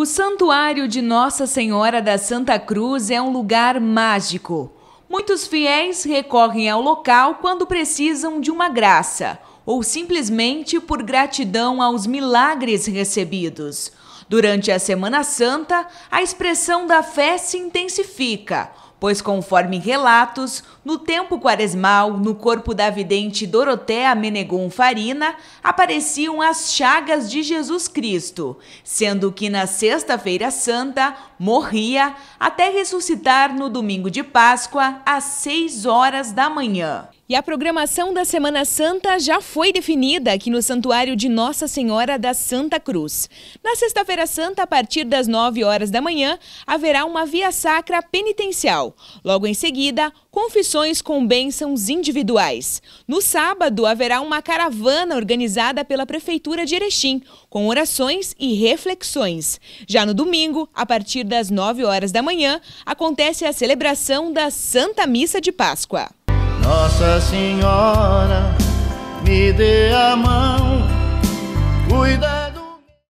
O Santuário de Nossa Senhora da Santa Cruz é um lugar mágico. Muitos fiéis recorrem ao local quando precisam de uma graça ou simplesmente por gratidão aos milagres recebidos. Durante a Semana Santa, a expressão da fé se intensifica pois, conforme relatos, no tempo quaresmal, no corpo da vidente Dorotea Menegon Farina, apareciam as chagas de Jesus Cristo, sendo que na Sexta-feira Santa morria até ressuscitar no domingo de Páscoa às 6 horas da manhã. E a programação da Semana Santa já foi definida aqui no Santuário de Nossa Senhora da Santa Cruz. Na Sexta-feira Santa, a partir das 9 horas da manhã, haverá uma via sacra penitencial. Logo em seguida, confissões com bênçãos individuais. No sábado, haverá uma caravana organizada pela Prefeitura de Erechim, com orações e reflexões. Já no domingo, a partir das 9 horas da manhã, acontece a celebração da Santa Missa de Páscoa. Nossa Senhora, me dê a mão.